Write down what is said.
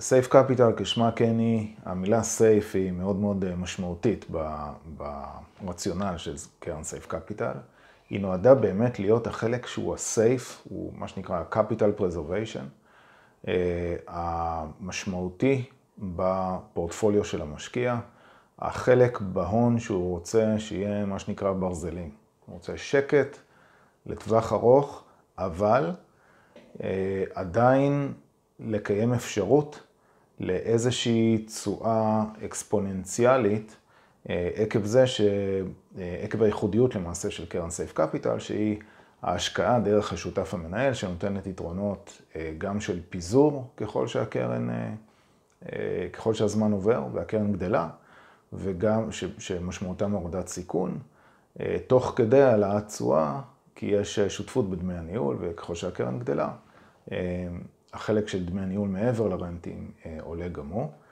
סייף קפיטל, כשמה כן היא, המילה סייף היא מאוד מאוד אה, משמעותית ברציונל של קרן סייף קפיטל. היא נועדה באמת להיות החלק שהוא הסייף, הוא מה שנקרא capital preservation, אה, המשמעותי בפורטפוליו של המשקיע, החלק בהון שהוא רוצה שיהיה מה שנקרא ברזלים. הוא רוצה שקט לטווח ארוך, אבל אה, עדיין לקיים אפשרות לאיזושהי תשואה אקספוננציאלית אה, עקב זה ש... אה, עקב הייחודיות למעשה של קרן סייף קפיטל, שהיא ההשקעה דרך השותף המנהל, שנותנת יתרונות אה, גם של פיזור ככל שהקרן, ככל שהזמן עובר והקרן גדלה, וגם שמשמעותם הורדת סיכון, תוך כדי העלאת תשואה, כי יש שותפות בדמי הניהול, וככל שהקרן גדלה, החלק של דמי הניהול מעבר לרנטים אה, עולה גם הוא.